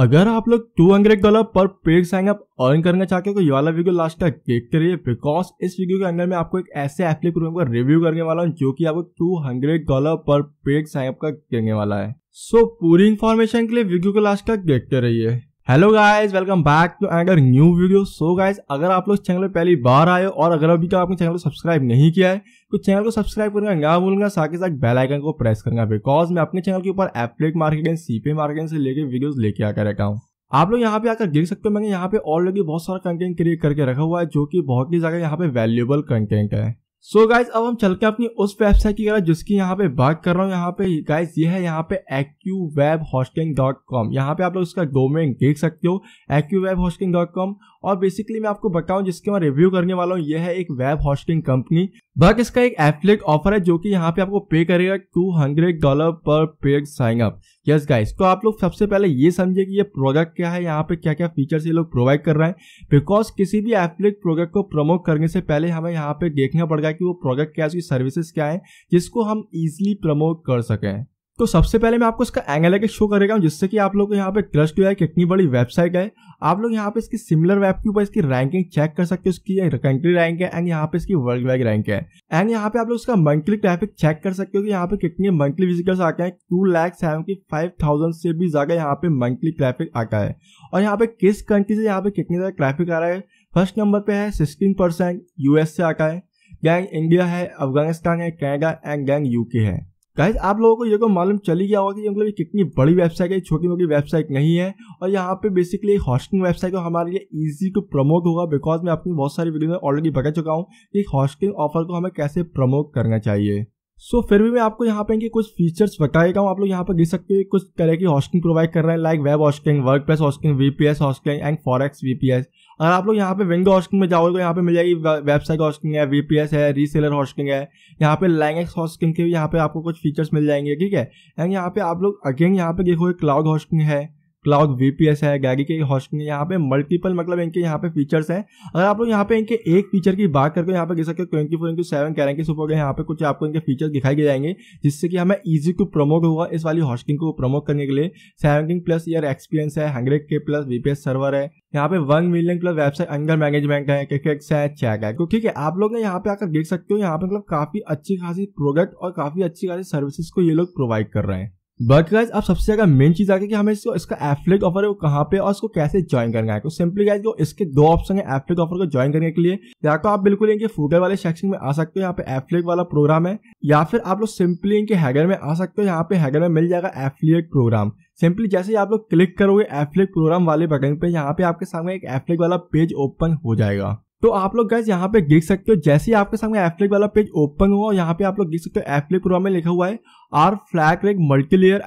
अगर आप लोग टू हंड्रेड डॉलर पर पेड साइन अप अर्न करना चाहते हो तो ये वाला वीडियो लास्ट तक देखते रहिए बिकॉज इस वीडियो के अंदर मैं आपको एक ऐसे एफिलिएट प्रोग्राम का रिव्यू करने वाला हूँ जो कि आपको टू हंड्रेड डॉलर पर पेड साइन अप का करने वाला है सो so, पूरी इन्फॉर्मेशन के लिए वीडियो को लास्ट तक देखते रहिए hello guys welcome back to another new video so guys अगर आप लोग चैनल पर पहली बार आए हो और अगर अभी तक तो आपने चैनल को सब्सक्राइब नहीं किया है तो चैनल को सब्सक्राइब करना ना भूलना साथ ही साथ बेल आइकन को प्रेस करना बिकॉज मैं अपने चैनल के ऊपर एप्लेट मार्केटिंग सीपे मार्केटिंग से लेकर वीडियोज लेके आकर रहता हूँ आप लोग यहाँ पे आकर देख सकते हो मैंने यहाँ पे ऑलरेडी बहुत सारा कंटेंट क्रिएट करके रखा हुआ है जो कि बहुत ही ज्यादा यहाँ पे वैल्यूएबल कंटेंट है सो so गाइज अब हम चल के अपनी उस वेबसाइट की तरह जिसकी यहाँ पे बात कर रहा हूँ यहाँ पे गाइज ये है यहाँ पे Accu web hosting dot com यहाँ पे आप लोग इसका डोमेन देख सकते हो Accu web hosting dot com और बेसिकली मैं आपको बताऊँ जिसके मैं रिव्यू करने वाला हूँ ये है एक वेब हॉस्टिंग कंपनी बट इसका एक एफलेट ऑफर है जो कि यहाँ पे आपको पे करेगा टू हंड्रेड डॉलर पर paid sign up yes guys तो आप लोग सबसे पहले ये समझे कि ये प्रोडक्ट क्या है यहाँ पे क्या क्या फीचर्स ये लोग प्रोवाइड कर रहे हैं बिकॉज किसी भी एफिलेट प्रोडक्ट को प्रमोट करने से पहले हमें यहाँ पे देखना पड़ेगा कि वो प्रोडक्ट क्या है उसकी सर्विसेज क्या है जिसको हम इजिली प्रमोट कर सकें तो सबसे पहले मैं आपको इसका एंगल एक शो करेगा जिससे कि आप लोग को यहाँ पे क्रश टू है कितनी बड़ी वेबसाइट है आप लोग यहाँ पे इसकी सिमिलर वेब के ऊपर इसकी रैंकिंग चेक कर सकते हो इसकी कंट्री रैंक है एंड यहाँ पे इसकी वर्ल्ड वाइड रैंक है एंड यहाँ पे आप लोग इसका मंथली ट्रैफिक चेक कर सकते हो कि यहाँ पे कितने मंथली विजिटर्स आते हैं two lakh seventy five thousand से भी ज्यादा यहाँ पे मंथली ट्रैफिक आता है और यहाँ पे किस कंट्री से यहाँ पे कितने ज्यादा ट्रैफिक आ रहा है फर्स्ट नंबर पे है सिक्सटीन परसेंट यूएस से आता है गैंग इंडिया है अफगानिस्तान है कैनेडा एंड गैंग यूके है गाइज आप लोगों को ये को तो मालूम चली गया होगा कि मतलब ये कितनी बड़ी वेबसाइट है छोटी मोटी वेबसाइट नहीं है और यहाँ पे बेसिकली एक हॉस्टिंग वेबसाइट को हमारे लिए इजी टू प्रमोट होगा बिकॉज मैं अपनी बहुत सारी वीडियो में ऑलरेडी बता चुका हूँ कि हॉस्टिंग ऑफर को हमें कैसे प्रमोट करना चाहिए सो so, फिर भी मैं आपको यहाँ पे इनके कुछ फीचर्स बताएगा आप लोग यहाँ पर देख सकते हो कुछ तरह की हॉस्टिंग प्रोवाइड कर रहे हैं like web hosting WordPress hosting VPS hosting and forex VPS अगर आप लोग यहाँ पे विंडो हॉस्टिंग में जाओगे तो यहाँ पे मिल जाएगी वेबसाइट हॉस्टिंग है वीपीएस है रीसेलर हॉस्टिंग है यहाँ पे लैंगेक्स हॉस्टिंग के भी यहाँ पे आपको कुछ फीचर्स मिल जाएंगे ठीक है एंड यहाँ पे आप लोग अगेन यहाँ पे देखोगे क्लाउड हॉस्टिंग है क्लाउड वीपीएस है गैगी के हॉस्टिंग है यहाँ पे मल्टीपल मतलब इनके यहाँ पे फीचर्स हैं अगर आप लोग यहाँ पे इनके एक फीचर की बात करके यहाँ पे कह सकते हो ट्वेंटी फोर इंटू सेवन कैरेंगे सुपर गए यहाँ पे कुछ आपको इनके फीचर्स दिखाई दे जाएंगे जिससे कि हमें ईजी टू प्रमोट होगा इस वाली हॉस्टिंग को प्रमोट करने के लिए सेवनटीन प्लस ईयर एक्सपीरियंस है हंड्रेड के प्लस वीपीएस सर्वर है यहाँ पे one million plus website under management है क्रिकेट है चैक है तो ठीक है आप लोग यहाँ पे आकर देख सकते हो यहाँ पे मतलब काफी अच्छी खासी प्रोडक्ट और काफी अच्छी खासी सर्विसेज को ये लोग प्रोवाइड कर रहे हैं बट गाइज आप सबसे ज्यादा मेन चीज आगे कि हमें इसको इसका एफलेट ऑफर है वो कहाँ पे और इसको कैसे ज्वाइन करना है तो सिंपली गाइज को इसके दो ऑप्शन है एफलेट ऑफर को ज्वाइन करने के लिए या तो आप बिल्कुल इनके फूटर वाले सेक्शन में आ सकते हो यहाँ पे एफलेट वाला प्रोग्राम है या फिर आप लोग सिंपली इनके हैगर में आ सकते हो यहाँ पे हैगर में मिल जाएगा एफलेट प्रोग्राम सिंपली जैसे ही आप लोग क्लिक करोगे एफलेट प्रोग्राम वाले बटन पे यहाँ पे आपके सामने एक एफलेट वाला पेज ओपन हो जाएगा तो आप लोग गैस यहाँ पे देख सकते हो जैसे ही आपके सामने एफ्लिक वाला पेज ओपन हुआ यहाँ पे आप लोग देख सकते हो एफ्लिक प्रोग्राम में लिखा हुआ है आर फ्लैग रेक multi layer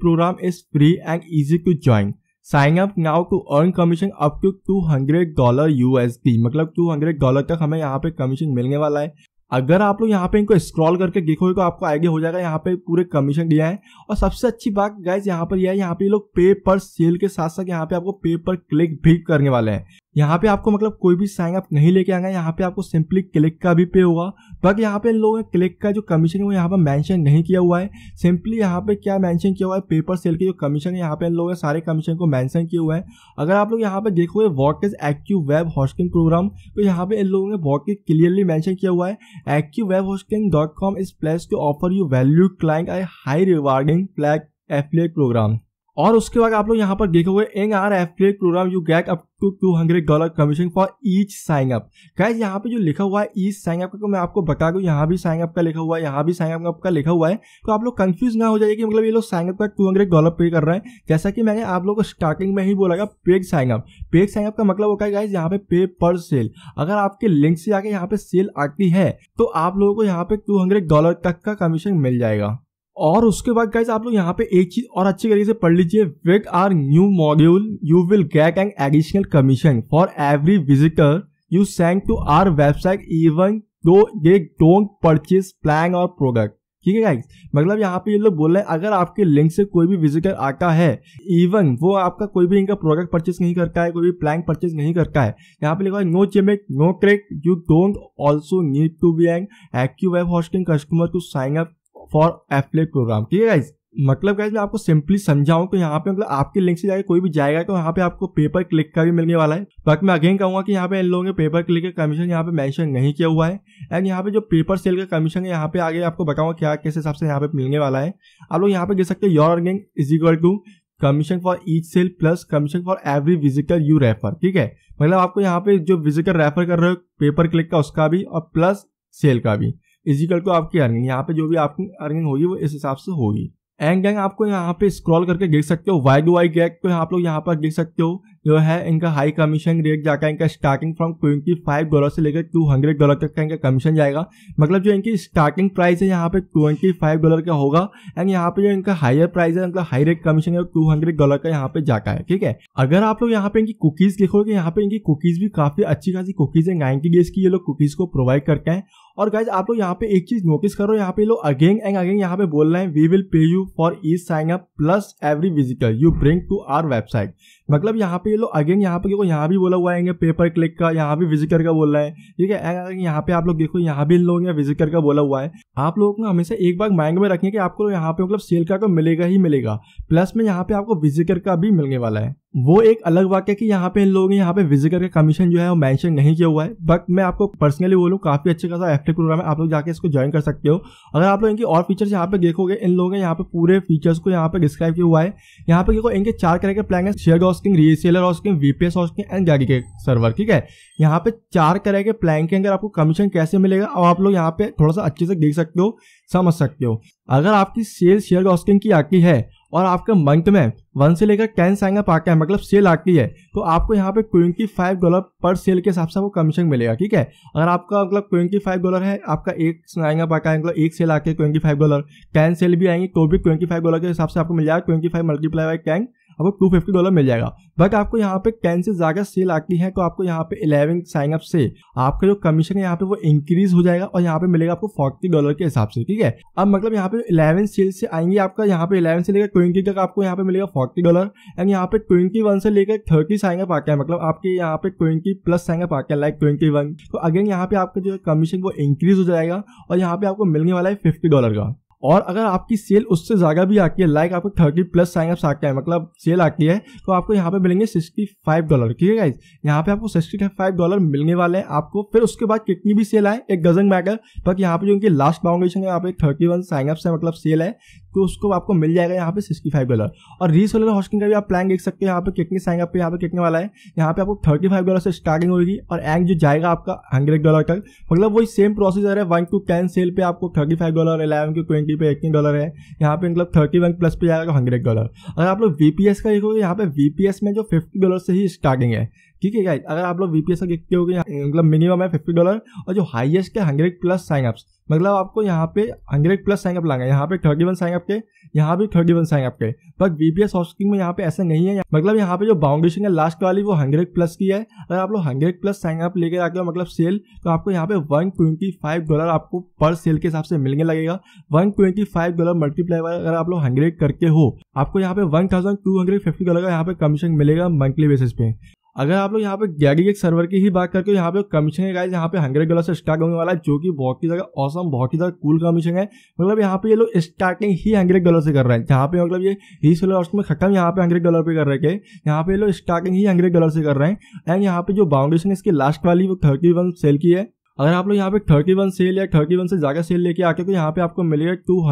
program is free and easy to join sign up now to earn commission up to two hundred dollar USD मतलब टू हंड्रेड डॉलर तक हमें यहाँ पे कमीशन मिलने वाला है अगर आप लोग यहाँ पे इनको स्क्रॉल करके देखोगे तो आपको आइडिया हो जाएगा यहाँ पे पूरे कमीशन दिया है और सबसे अच्छी बात गाइज यहाँ पर यह है यहाँ पे लोग पे पर सेल के साथ साथ यहाँ पे आपको पे पर क्लिक भी करने वाले हैं यहाँ पे आपको मतलब कोई भी साइन आप नहीं लेके आएंगे यहाँ पे आपको सिंपली क्लिक का भी पे होगा बट यहाँ पे लोग क्लिक का जो कमीशन है वो यहाँ पर मेंशन नहीं किया हुआ है सिंपली यहाँ पे क्या मेंशन किया हुआ है पेपर सेल के जो कमीशन है यहाँ पे लोगों ने सारे कमीशन को मैंशन किया हुआ है अगर आप लोग यहाँ पे देखोगे what is active web hosting program तो यहाँ पे इन लोगों ने बहुत क्लियरली मैंशन किया हुआ है Accu web hosting dot com is pleased to offer you value client a high rewarding flag affiliate program और उसके बाद आप लोग यहाँ पर देखे हुए N R F program you get up to two hundred dollar commission for each sign up guys यहाँ पे जो लिखा हुआ है ईच साइन अप का तो मैं आपको बता दूँ यहाँ भी साइन अप का लिखा हुआ है यहाँ भी साइन अप का लिखा हुआ है तो आप लोग कंफ्यूज ना हो जाए कि मतलब ये लोग साइन अप का टू हंड्रेड डॉलर पे कर रहे हैं जैसा कि मैंने आप लोग को स्टार्टिंग में ही बोला paid sign up paid sign up का मतलब होगा गाइज यहाँ पे पे पर सेल अगर आपके लिंक से आके यहाँ पे सेल आती है तो आप लोगों को यहाँ पे टू हंड्रेड डॉलर तक का कमीशन मिल जाएगा और उसके बाद गाइज आप लोग यहाँ पे एक चीज और अच्छी तरीके से पढ़ लीजिए with our new module you will get an additional commission for every visitor you send to our website even though they don't purchase plan और प्रोडक्ट ठीक है गाइज मतलब यहाँ पे ये लोग बोल रहे हैं अगर आपके लिंक से कोई भी विजिटर आता है इवन वो आपका कोई भी इनका प्रोडक्ट परचेज नहीं करता है कोई भी प्लान परचेज नहीं करता है यहाँ पे लिखा है no gimmick no crack you don't also need to be an Accu web hosting customer to sign up for affiliate program ठीक है गाइज मतलब गाइज मैं आपको सिंपली समझाऊं तो यहाँ पे मतलब आपके लिंक से जाके कोई भी जाएगा तो यहाँ पे आपको पेपर क्लिक का भी मिलने वाला है बाकी मैं अगेन कहूंगा कि यहाँ पे इन लोगों ने पेपर क्लिक का कमीशन यहाँ पे मेंशन नहीं किया हुआ है एंड यहाँ पे जो पेपर सेल का कमीशन है यहाँ पे आगे आपको बताऊंगा क्या किस हिसाब से यहाँ पे मिलने वाला है आप लोग यहाँ पे देख सकते हो your earning is equal to commission for each sale plus commission for every visitor you refer ठीक है मतलब आपको यहाँ पे जो विजिटर रेफर कर रहे हो पेपर क्लिक का उसका भी और प्लस सेल का भी इजिकल टू आपकी अर्निंग यहाँ पे जो भी आपकी अर्निंग होगी वो इस हिसाब से होगी एंग गैंग आपको यहाँ पे स्क्रॉल करके देख सकते हो वाई डू वाई गैग को आप लोग यहाँ पर देख सकते हो जो है इनका हाई कमीशन रेट जाकर इनका starting from twenty five dollar से लेकर टू हंड्रेड डॉलर तक का इनका कमीशन जाएगा मतलब जो इनकी स्टार्टिंग प्राइस है यहाँ पे ट्वेंटी फाइव डॉलर का होगा एंड यहाँ पे जो इनका हायर प्राइस है इनका हाई रेट कमीशन है टू हंड्रेड डॉलर का यहाँ पे जाकर है ठीक है अगर आप लोग यहाँ पे इनकी कुकीज देखोगे यहाँ पे इनकी कुकीज भी काफी अच्छी खासी कुकीज है नाइनटी डेज की ये लोग कुकीज को प्रोवाइड करते हैं और गाइज आप लोग यहाँ पे एक चीज नोटिस करो यहाँ पे लोग अगेन एंड अगेन यहाँ पे बोल रहे हैं we will pay you for each sign up plus every visitor you bring to our website मतलब यहाँ पे ये लोग अगेन यहाँ पे देखो यहाँ भी बोला हुआ है पेपर क्लिक का यहाँ भी विजिटर का बोल रहा है ठीक है यहाँ पे आप लोग देखो यहाँ भी इन लोगों ने विजिटर का बोला हुआ है आप लोगों को हमेशा एक बार माइंड में रखें कि आपको यहाँ पे मतलब सेल का तो मिलेगा ही मिलेगा प्लस में यहाँ पे आपको विजिटर का भी मिलने वाला है वो एक अलग वाक्य कि यहाँ पे इन लोगों ने यहाँ पे विजिट करके कमीशन जो है वो मेंशन नहीं किया हुआ है बट मैं आपको पर्सनली बोलूँ काफी अच्छे खासा एफ प्रोग्राम है आप लोग जाके इसको ज्वाइन कर सकते हो अगर आप लोग इनकी और फीचर्स यहाँ पे देखोगे इन लोगों ने यहाँ पे पूरे फीचर्स को यहाँ पे डिस्क्राइब किया हुआ है यहाँ पे देखो इनके चार तरह के प्लान है share hosting reseller hosting VPS hosting and गैडी के सर्वर ठीक है यहाँ पे चार तरह के प्लान के अंदर आपको कमीशन कैसे मिलेगा और आप लोग यहाँ पे थोड़ा सा अच्छे से देख सकते हो समझ सकते हो अगर आपकी सेल शेयर हॉस्टिंग की आती है और आपके मंथ में वन से लेकर टेन सैंगा पाका है मतलब सेल आती है तो आपको यहाँ पे twenty five dollar per sale के हिसाब से आपको कमीशन मिलेगा ठीक है अगर आपका मतलब ट्वेंटी फाइव डॉलर है आपका एक सैंगा पाका है मतलब एक सेल आके twenty five dollar ten sale भी आएंगी तो भी ट्वेंटी फाइव डॉलर के हिसाब से आपको मिल जाएगा twenty five multiply by ten आपको टू फिफ्टी डॉलर मिल जाएगा बट आपको यहाँ पे टेन से ज्यादा सेल आती है तो आपको यहाँ पे इलेवन साइन अप से आपका जो कमीशन है यहाँ पे वो इंक्रीज हो जाएगा और यहाँ पे मिलेगा आपको फोर्टी डॉलर के हिसाब से ठीक है अब मतलब यहाँ पे इलेवन सेल से आएंगे आपका यहाँ पे इलेवन से लेकर ट्वेंटी तक आपको यहाँ पे मिलेगा फोर्टी डॉलर एंड यहाँ पे ट्वेंटी वन से लेकर थर्टी साइन अप आता है मतलब आपके यहाँ पे ट्वेंटी प्लस साइन अप आता है लाइक ट्वेंटी वन तो अगेन यहाँ पे आपका जो कमीशन वो इंक्रीज हो जाएगा और यहाँ पे आपको मिलने वाला है फिफ्टी डॉलर का और अगर आपकी सेल उससे ज़्यादा भी आती है लाइक आपको थर्टी प्लस साइनअप्स आते हैं मतलब सेल आती है तो आपको यहाँ पे मिलेंगे सिक्सटी फाइव डॉलर ठीक है गाइज यहाँ पे आपको सिक्सटी फाइव डॉलर मिलने वाले हैं आपको फिर उसके बाद कितनी भी सेल आए एक डजन मैटर बट यहाँ पे जो इनकी लास्ट बाउंडेशन है यहाँ पे थर्टी वन साइनअप्स है मतलब सेल है तो उसको आपको मिल जाएगा यहाँ पे सिक्सटी फाइव डॉलर और रीसोलर हॉस्टिंग का भी आप प्लान देख सकते हैं यहाँ पे कितनी साइन आप यहाँ पे कितने वाला है यहाँ पे आपको थर्टी फाइव डॉलर से स्टार्टिंग होगी और एग जो जाएगा आपका हंड्रेड डॉलर तक मतलब वही सेम प्रोसीजर है वन टू टेन सेल पे आपको thirty five dollar eleven to twenty पे एटीन डॉलर है यहाँ पे मतलब थर्टी वन प्लस पे जाएगा हंड्रेड डॉलर अगर आप लोग वीपीएस का देखोगे यहाँ पे वीपीएस में जो फिफ्टी डॉलर से ही स्टार्टिंग है ठीक है अगर आप लोग वीपीएस का देखते हो मतलब मिनिमम है फिफ्टी डॉलर और जो हाइएस्ट है हंड्रेड प्लस साइनअप्स मतलब आपको यहाँ पे हंड्रेड प्लस साइनअप लाना है यहाँ पे थर्टी वन साइनअप के यहाँ भी थर्टी वन साइनअप के बट वीपीएस हॉस्टिंग में यहाँ पे ऐसा नहीं है मतलब यहाँ पे जो बाउंडेशन है लास्ट वाली वो हंड्रेड प्लस की है अगर आप लोग हंड्रेड प्लस साइनअप लेकर आते हो मतलब सेल तो आपको यहाँ पे वन ट्वेंटी फाइव डॉलर आपको पर सेल के हिसाब से मिलने लगेगा one twenty five dollar multiply अगर आप लोग हंड्रेड करके हो आपको यहाँ पे one thousand two hundred fifty dollar का यहाँ पे कमीशन मिलेगा मंथली बेसिस पे अगर आप लोग यहाँ पे गैरी एक सर्वर की ही बात करके यहाँ पे कमीशन है गाइज यहाँ पे हंड्रेड डॉलर से स्टार्ट होने वाला है जो कि बहुत ही ज्यादा औसम बहुत ही ज्यादा कूल कमीशन है मतलब यहाँ पे ये लोग स्टार्टिंग ही हंड्रेड डॉलर से कर रहे हैं जहाँ पे मतलब ये ही सोलह में खत्म यहाँ पे हंड्रेड डॉलर पे कर रहे थे यहाँ पे ये लोग स्टार्टिंग ही हंड्रेड डॉलर से कर रहे हैं एंड यहाँ पे जो बाउंडेशन इसकी लास्ट वाली वो थर्टी सेल की है अगर आप लोग यहाँ पे थर्टी वन सेल या थर्टी वन से ज्यादा सेल लेके आके तो यहाँ पे आपको मिलेगा टू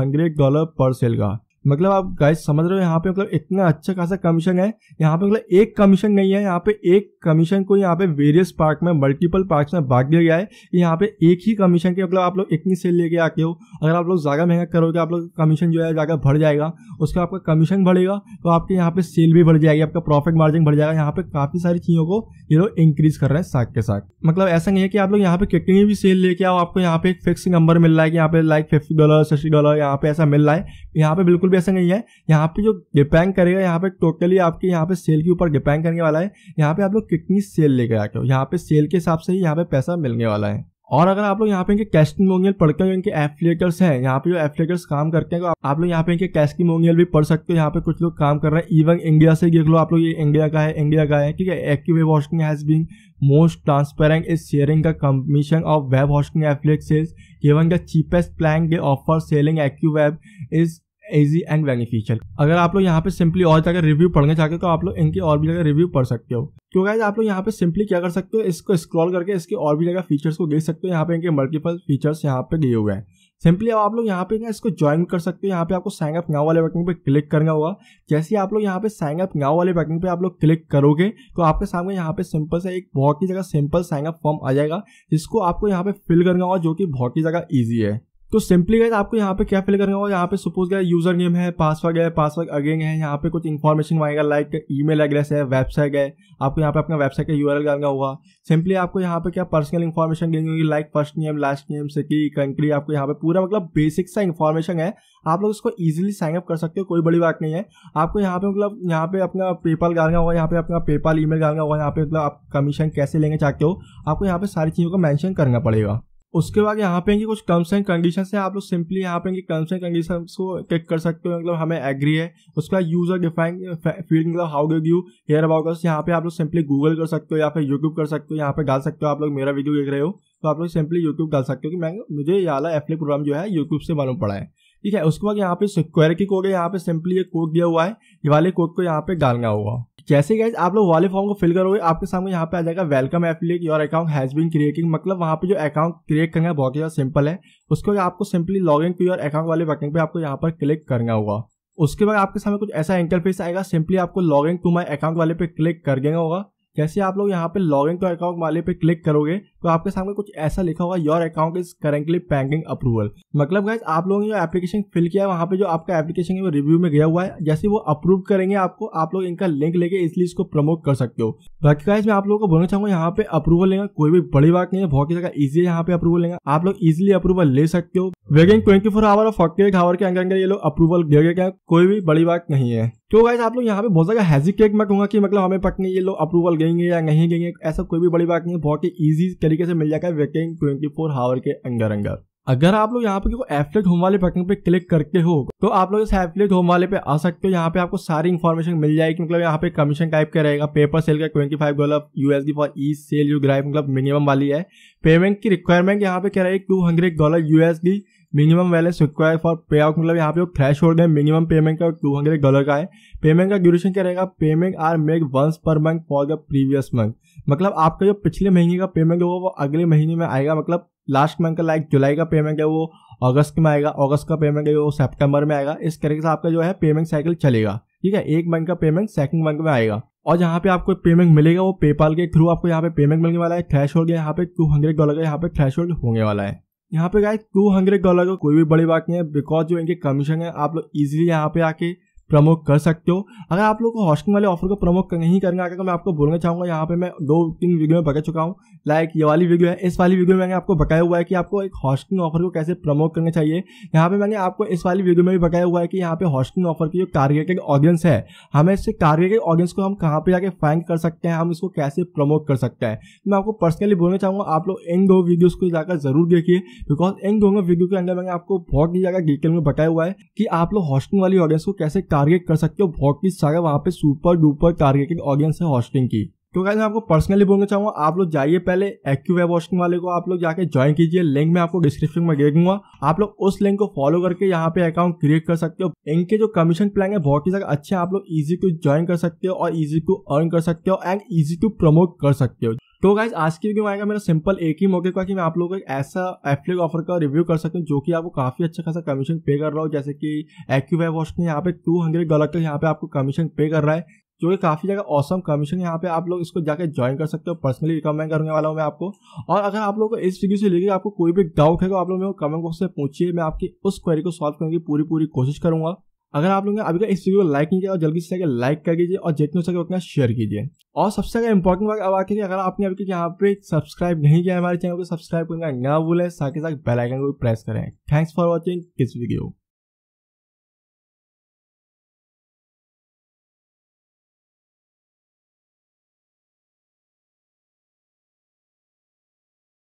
डॉलर पर सेल का मतलब आप गाइस समझ रहे हो यहाँ पे मतलब इतना अच्छा खासा कमीशन है यहाँ पे मतलब एक कमीशन नहीं है यहाँ पे एक कमीशन को यहाँ पे वेरियस पार्क में मल्टीपल पार्क में भाग दिया गया है यहाँ पे एक ही कमीशन के मतलब आप लोग इतनी सेल लेके आके हो अगर आप लोग ज़्यादा महंगा करोगे आप लोग कमीशन जो है ज़्यादा बढ़ जाएगा उसका आपका कमीशन बढ़ेगा तो आपके यहाँ पे सेल भी बढ़ जाएगी आपका प्रॉफिट मार्जिन बढ़ जाएगा यहाँ पे काफ़ी सारी चीज़ों को ये लोग इंक्रीज कर रहे हैं साथ के साथ मतलब ऐसा नहीं है कि आप लोग यहाँ पे कितनी भी सेल लेके आओ आपको यहाँ पे एक फिक्स नंबर मिल रहा है कि यहाँ पे like fifty dollar sixty dollar यहाँ पे ऐसा मिल रहा है यहाँ पे बिल्कुल भी ऐसा नहीं है यहाँ पे जो डिपेंग करेगा यहाँ पे टोटली आपके यहाँ पे सेल के ऊपर डिपेंग करने वाला है यहाँ पे आप लोग कितनी सेल लेकर आते हो यहाँ पे सेल के हिसाब से ही यहाँ पे पैसा मिलने वाला है और अगर आप लोग यहाँ पे इनके मोंगियल पढ़ते हो इनके एफिलेटर्स हैं यहाँ पे जो एफिलेटर्स काम करते हैं तो आप लोग यहाँ पे इनके मोंगियल भी पढ़ सकते हो यहाँ पे कुछ लोग काम कर रहे हैं इवन इंडिया से देख लो आप लोग ये इंडिया का है इंडिया का है ठीक है active web hosting has been most transparent is sharing the commission of web hosting affiliate sales given the cheapest plan के offer selling active web is easy and beneficial अगर आप लोग यहाँ पे सिंपली और जाकर रिव्यू पढ़ना चाहते हो तो आप लोग इनके और भी जगह रिव्यू पढ़ सकते हो क्योंकि आप लोग यहाँ पे सिंपली क्या कर सकते हो इसको स्क्रॉल करके इसके और भी जगह फीचर्स को देख सकते हो यहाँ पे इनके मल्टीपल फीचर्स यहाँ पे दिए हुए हैं सिंपली अब आप लोग यहाँ पे इसको ज्वाइन कर सकते हो यहाँ पे आपको साइन अप नाव वाले बटन पे क्लिक करना होगा जैसे ही आप लोग यहाँ पे साइन अप नाव वाले बटन पे आप लोग क्लिक करोगे तो आपके सामने यहाँ पे सिंपल सा एक बहुत ही जगह सिंपल साइन अप फॉर्म आ जाएगा जिसको आपको यहाँ पे फिल करना होगा जो कि बहुत ही जगह ईजी है तो सिंपली गए आपको यहाँ पे क्या फिल करना होगा यहाँ पे सपोज गया यूजर नेम है पासवर्ड है पासवर्ड अगेन है यहाँ पे कुछ इन्फॉर्मेशन मांगेगा लाइक ईमेल एड्रेस है वेबसाइट है आपको यहाँ पे अपना वेबसाइट का एल करना होगा सिंपली आपको यहाँ पे क्या पर्सनल इन्फॉर्मेशन देनी होगी like first name last name city country आपको यहाँ पे पूरा मतलब बेसिक सा इन्फॉर्मेशन है आप लोग इसको ईजिली साइन अप कर सकते हो कोई बड़ी बात नहीं है आपको यहाँ पे मतलब यहाँ पे अपना पेपाल गालना होगा यहाँ पे अपना पेपाल मेल गालना होगा यहाँ पे मतलब आप कमीशन कैसे लेंगे चाहते हो आपको यहाँ पे सारी चीज़ों को मैंशन करना पड़ेगा उसके बाद यहाँ पे कि कुछ टर्म्स एंड कंडीशन है आप लोग सिंपली यहाँ पे टर्म्स एंड कंडीशन को टिक कर सकते हो मतलब हमें एग्री है उसके बाद यूजर डिफाइन फील्ड मतलब how did you hear about us यहाँ पे आप लोग सिंपली गूगल कर सकते हो या फिर यूट्यूब कर सकते हो यहाँ पे डाल सकते हो आप लोग मेरा वीडियो देख रहे हो तो आप लोग सिंपली यूट्यूब डाल सकते हो कि मैं मुझे यहाँ एफले प्रोग्राम जो है यूट्यूब से मालूम पड़ा है ठीक है उसके बाद यहाँ पे सिक्योरिटी कोड है यहाँ पे सिंपली ये कोड दिया हुआ है ये वाले कोड को यहाँ पे डालना होगा जैसे गैस आप लोग वाले फॉर्म को फिल करोगे आपके सामने यहाँ पे आ जाएगा welcome affiliate your account has been creating मतलब वहाँ पे जो अकाउंट क्रिएट करना है बहुत ही ज़्यादा सिंपल है उसको आपको simply log in to your account वाले बटन पे आपको यहाँ पर क्लिक करना होगा उसके बाद आपके सामने कुछ ऐसा इंटरफेस आएगा सिंपली आपको log in to my account वाले पे क्लिक कर देना होगा जैसे आप लोग यहाँ पे लॉग इन टू अकाउंट वाले पे क्लिक करोगे तो आपके सामने कुछ ऐसा लिखा होगा your account is currently pending approval मतलब गाइज आप लोगों ने जो एप्लीकेशन फिल किया है वहाँ पे जो आपका एप्लीकेशन है वो रिव्यू में गया हुआ है जैसे वो अप्रूव करेंगे आपको आप लोग इनका लिंक लेके इसलिए इसको प्रमोट कर सकते हो बाकी गाइज मैं आप लोगों को बोलना चाहूंगा यहाँ पे अप्रूवल लेगा कोई भी बड़ी बात नहीं है बहुत ही जगह ईजी यहाँ पे अप्रूवल लेगा आप लोग इजिली अप्रूवल ले सकते हो वेगिंग ट्वेंटी फोर आवर और फोर्टी एट आवर के अंदर अंदर ये लोग अप्रूवल गए क्या कोई भी बड़ी बात नहीं है तो गाइज आप लोग यहाँ पे बहुत ज्यादा हेजिटेट मैं कहूँगा कि मतलब हमें पटने ये लोग अप्रूवल गेंगे या नहीं गेंगे ऐसा कोई भी बड़ी बात नहीं है बहुत ही ईजी तरीके से मिल जाता है वेकिंग ट्वेंटी फोर हावर के अंदर अंदर अगर आप लोग यहाँ पे एफलेट होम वाले बटन पे क्लिक करते हो तो आप लोग इस एफलेट होम वाले पे आ सकते हो यहाँ पे आपको सारी इन्फॉर्मेशन मिल जाएगी मतलब यहाँ पे कमीशन टाइप का रहेगा पेपर सेल का twenty five dollar USD for each sale you drive मतलब मिनिमम वाली है पेमेंट की रिक्वायरमेंट यहाँ पे क्या रहेगी two hundred dollar USD minimum balance require for pay out मतलब यहाँ पे थ्रेश होल्ड है मिनिमम पेमेंट का टू हंड्रेड डॉलर का है पेमेंट का ड्यूरेशन क्या रहेगा payment are make once per month for the previous month मतलब आपका जो पिछले महीने का पेमेंट होगा वो अगले महीने में आएगा मतलब लास्ट मंथ का लाइक जुलाई का पेमेंट है वो अगस्त में आएगा अगस्त का पेमेंट है वो सेप्टेम्बर में आएगा इस तरीके से आपका जो है पेमेंट साइकिल चलेगा ठीक है एक मंथ का पेमेंट सेकंड मंथ में आएगा और जहाँ पे आपको पेमेंट मिलेगा वो पेपाल के थ्रू आपको यहाँ पे पेमेंट मिलने वाला है थ्रेश होल्ड यहाँ पे टू हंड्रेड डॉलर का यहाँ पे थ्रेश होल्ड होने वाला है यहाँ पे गाय टू हंड्रेड डॉलर का कोई भी बड़ी बात नहीं है बिकॉज जो इनके कमीशन है आप लोग इजीली यहाँ पे आके प्रमोट कर सकते हो अगर आप लोग को हॉस्टिंग वाले ऑफर को प्रमोट नहीं करना अगर तो मैं आपको बोलना चाहूँगा यहाँ पे मैं दो तीन वीडियो में पकड़ चुका हूँ लाइक ये वाली वीडियो है इस वाली वीडियो में मैंने आपको बताया हुआ है कि आपको एक हॉस्टिंग ऑफर को कैसे प्रमोट करना चाहिए यहाँ पे मैंने आपको इस वाली वीडियो में भी बताया हुआ है कि यहाँ पे हॉस्टिंग ऑफर की जो टारगेटेड ऑडियंस है हमें इससे टारगेटेड ऑडियंस को हम कहाँ पर जाके फाइंड कर सकते हैं हम इसको कैसे प्रमोट कर सकते हैं तो मैं आपको पर्सनली बोलना चाहूँगा आप लोग इन दो वीडियोज़ को जाकर जरूर देखिए बिकॉज इन दोनों वीडियो के अंदर मैंने आपको बहुत ही ज़्यादा डिटेल में बताया हुआ है कि आप लोग हॉस्टिंग वाली ऑडियंस को कैसे टारगेट कर सकते हो बहुत ही सारे वहाँ पे सुपर डुपर टारगेटेड ऑडियंस है हॉस्टिंग की तो क्या मैं आपको पर्सनली बोलना चाहूंगा आप लोग जाइए पहले एक्यू वेब हॉस्टिंग वाले को आप लोग जाके ज्वाइन कीजिए लिंक मैं आपको डिस्क्रिप्शन में दे दूंगा आप लोग उस लिंक को फॉलो करके यहाँ पे अकाउंट क्रिएट कर सकते हो इनके जो कमीशन प्लान है बहुत ही ज्यादा अच्छे आप लोग इजी टू ज्वाइन कर सकते हो और इजी टू अर्न कर सकते हो एंड इजी टू प्रमोट कर सकते हो तो गाइज आज की वीडियो आएगा मेरा सिंपल एक ही मौके का कि मैं आप लोगों को एक ऐसा एफ्लिक ऑफर का रिव्यू कर सकूं हूँ जो कि आपको काफी अच्छा खासा कमीशन पे कर रहा हो जैसे कि एक्यूवाई वॉश ने यहाँ पे टू हंड्रेड डॉलर का यहाँ पे आपको कमीशन पे कर रहा है जो कि काफ़ी जगह औसम कमीशन यहाँ पे आप लोग इसको जाकर ज्वाइन कर सकते हो पर्सनली रिकमेंड करने वाला हूँ मैं आपको और अगर आप लोग को इस वीडियो से लेकर आपको कोई भी डाउट है तो आप लोग मेरे को कमेंट बॉक्स में पूछिए मैं आपकी उस क्वेरी को सॉल्व करने की पूरी पूरी कोशिश करूंगा अगर आप लोगों ने अभी का इस वीडियो को लाइक नहीं किया और जल्दी से लाइक कर दीजिए और जितने हो सके उतना शेयर कीजिए और सबसे अगर इंपॉर्टेंट बात अब आके अगर आपने अभी यहाँ पे सब्सक्राइब नहीं किया हमारे चैनल को सब्सक्राइब करना ना भूलें साथ ही साथ बेलाइकन को प्रेस करें थैंक्स फॉर वॉचिंग किस वीडियो